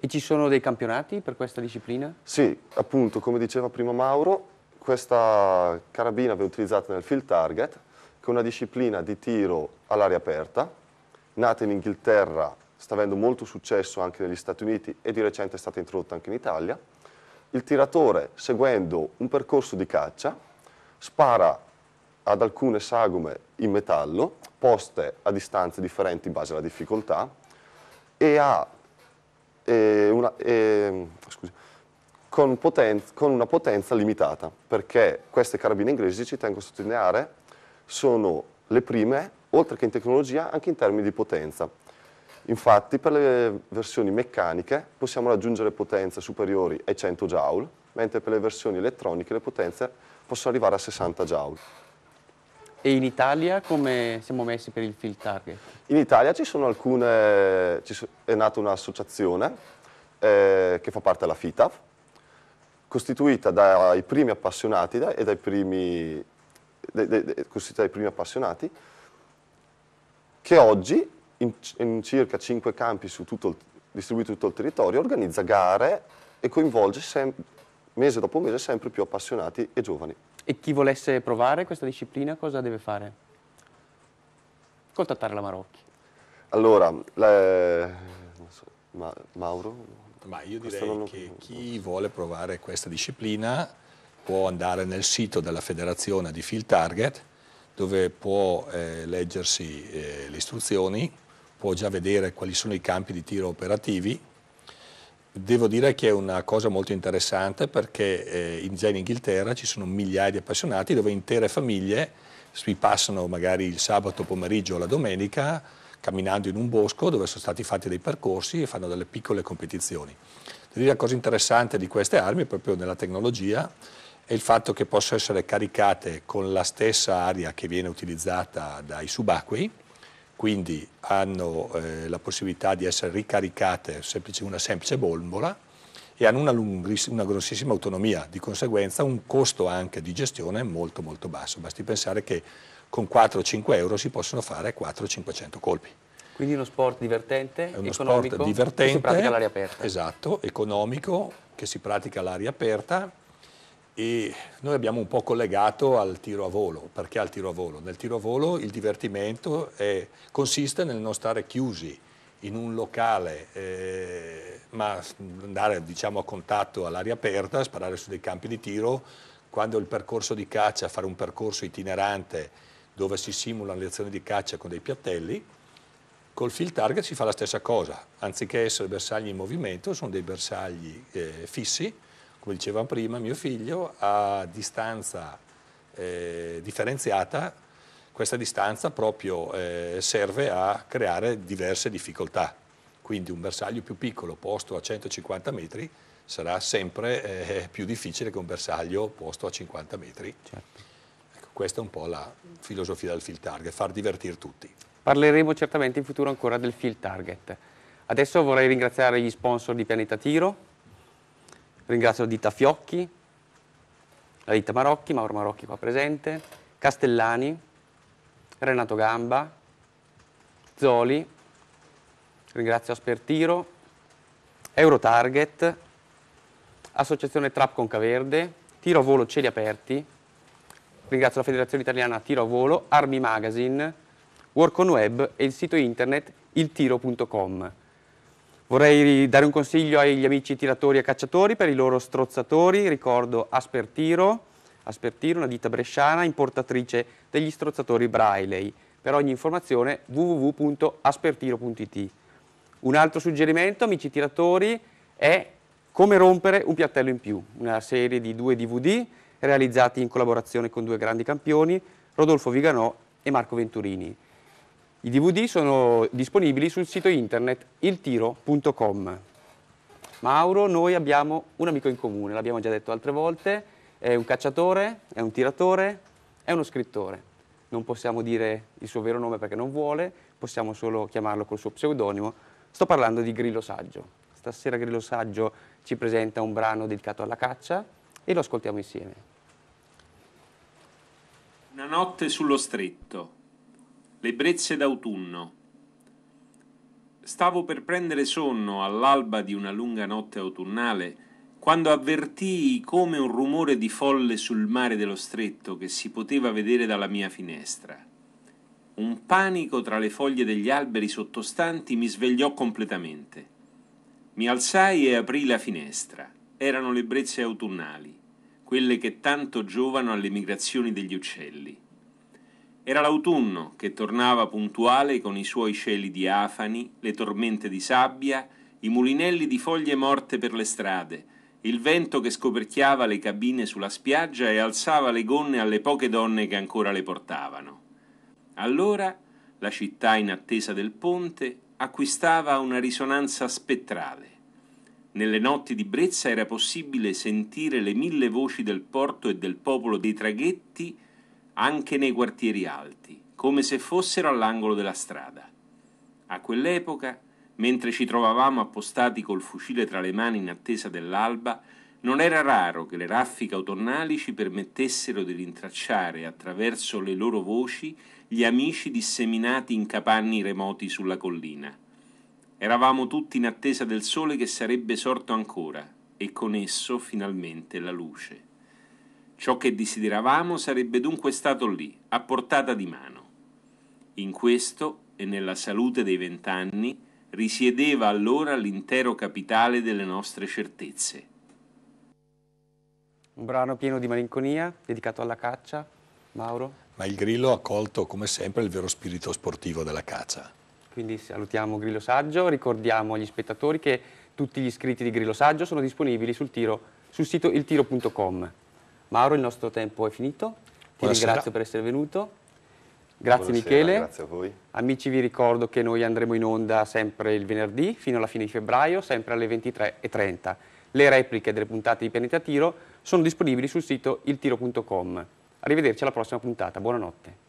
E ci sono dei campionati per questa disciplina? Sì, appunto, come diceva prima Mauro, questa carabina viene utilizzata nel field target, che è una disciplina di tiro all'aria aperta, nata in Inghilterra, sta avendo molto successo anche negli Stati Uniti e di recente è stata introdotta anche in Italia. Il tiratore, seguendo un percorso di caccia, spara ad alcune sagome in metallo, poste a distanze differenti in base alla difficoltà, e ha eh, una, eh, scusi, con, potenza, con, una potenza limitata, perché queste carabine inglesi, ci tengo a sottolineare, sono le prime, oltre che in tecnologia, anche in termini di potenza. Infatti per le versioni meccaniche possiamo raggiungere potenze superiori ai 100 joule, mentre per le versioni elettroniche le potenze possono arrivare a 60 joule. E in Italia come siamo messi per il field target? In Italia ci sono alcune, ci so, è nata un'associazione eh, che fa parte della FITAF, costituita dai primi appassionati e dai primi, de, de, de, costituita dai primi appassionati, che oggi in, in circa 5 campi su tutto il, distribuiti tutto il territorio organizza gare e coinvolge sempre mese dopo mese sempre più appassionati e giovani. E chi volesse provare questa disciplina cosa deve fare? Contattare la Marocchi. Allora, le... so, ma, Mauro? Ma io direi non... che chi vuole provare questa disciplina può andare nel sito della federazione di Field Target dove può eh, leggersi eh, le istruzioni, può già vedere quali sono i campi di tiro operativi Devo dire che è una cosa molto interessante perché eh, già in Inghilterra ci sono migliaia di appassionati dove intere famiglie si passano magari il sabato pomeriggio o la domenica camminando in un bosco dove sono stati fatti dei percorsi e fanno delle piccole competizioni. La cosa interessante di queste armi proprio nella tecnologia è il fatto che possono essere caricate con la stessa aria che viene utilizzata dai subacquei, quindi hanno eh, la possibilità di essere ricaricate semplice, una semplice bombola e hanno una, una, grossissima autonomia, di conseguenza un costo anche di gestione molto molto basso, basti pensare che con 4-5 euro si possono fare 4-500 colpi. Quindi uno sport divertente, è uno economico, sport divertente, che si pratica all'aria aperta. Esatto, economico, che si pratica all'aria aperta e noi abbiamo un po' collegato al tiro a volo, perché al tiro a volo? Nel tiro a volo il divertimento è, consiste nel non stare chiusi in un locale, eh, ma andare diciamo, a contatto all'aria aperta, sparare su dei campi di tiro, quando il percorso di caccia, fare un percorso itinerante dove si simulano le azioni di caccia con dei piattelli, col field target si fa la stessa cosa, anziché essere bersagli in movimento sono dei bersagli eh, fissi, come dicevamo prima, mio figlio a distanza eh, differenziata, questa distanza proprio eh, serve a creare diverse difficoltà. Quindi un bersaglio più piccolo posto a 150 metri sarà sempre eh, più difficile che un bersaglio posto a 50 metri. Certo. Ecco, questa è un po' la filosofia del field target, far divertire tutti. Parleremo certamente in futuro ancora del field target. Adesso vorrei ringraziare gli sponsor di Pianeta Tiro, Ringrazio la ditta Fiocchi, la ditta Marocchi, Mauro Marocchi qua presente, Castellani, Renato Gamba, Zoli, ringrazio Aspertiro, Eurotarget, Associazione Trap Concaverde, Tiro a Volo Cieli Aperti, ringrazio la Federazione Italiana Tiro a Volo, Army Magazine, Work on Web e il sito internet iltiro.com. Vorrei dare un consiglio agli amici tiratori e cacciatori per i loro strozzatori, ricordo Aspertiro, Aspertiro, una ditta bresciana importatrice degli strozzatori Brailey. Per ogni informazione www.aspertiro.it. Un altro suggerimento, amici tiratori, è come rompere un piattello in più, una serie di due DVD realizzati in collaborazione con due grandi campioni, Rodolfo Viganò e Marco Venturini. I DVD sono disponibili sul sito internet iltiro.com. Mauro, noi abbiamo un amico in comune, l'abbiamo già detto altre volte, è un cacciatore, è un tiratore, è uno scrittore. Non possiamo dire il suo vero nome perché non vuole, possiamo solo chiamarlo col suo pseudonimo. Sto parlando di Grillo Saggio. Stasera Grillo Saggio ci presenta un brano dedicato alla caccia e lo ascoltiamo insieme. Una notte sullo stretto le brezze d'autunno. Stavo per prendere sonno all'alba di una lunga notte autunnale, quando avvertii come un rumore di folle sul mare dello stretto che si poteva vedere dalla mia finestra. Un panico tra le foglie degli alberi sottostanti mi svegliò completamente. Mi alzai e aprì la finestra. Erano le brezze autunnali, quelle che tanto giovano alle migrazioni degli uccelli. Era l'autunno che tornava puntuale con i suoi cieli diafani, le tormente di sabbia, i mulinelli di foglie morte per le strade, il vento che scoperchiava le cabine sulla spiaggia e alzava le gonne alle poche donne che ancora le portavano. Allora la città in attesa del ponte acquistava una risonanza spettrale. Nelle notti di brezza era possibile sentire le mille voci del porto e del popolo dei traghetti anche nei quartieri alti, come se fossero all'angolo della strada. A quell'epoca, mentre ci trovavamo appostati col fucile tra le mani in attesa dell'alba, non era raro che le raffiche autunnali ci permettessero di rintracciare attraverso le loro voci gli amici disseminati in capanni remoti sulla collina. Eravamo tutti in attesa del sole che sarebbe sorto ancora e con esso finalmente la luce. Ciò che desideravamo sarebbe dunque stato lì, a portata di mano. In questo e nella salute dei vent'anni risiedeva allora l'intero capitale delle nostre certezze. Un brano pieno di malinconia, dedicato alla caccia, Mauro. Ma il Grillo ha colto come sempre il vero spirito sportivo della caccia. Quindi salutiamo Grillo Saggio, ricordiamo agli spettatori che tutti gli iscritti di Grillo Saggio sono disponibili sul, tiro, sul sito iltiro.com. Mauro, il nostro tempo è finito. Ti Buonasera. ringrazio per essere venuto. Grazie Buonasera, Michele. Grazie a voi. Amici vi ricordo che noi andremo in onda sempre il venerdì fino alla fine di febbraio, sempre alle 23.30. Le repliche delle puntate di Pianeta Tiro sono disponibili sul sito iltiro.com. Arrivederci alla prossima puntata. Buonanotte.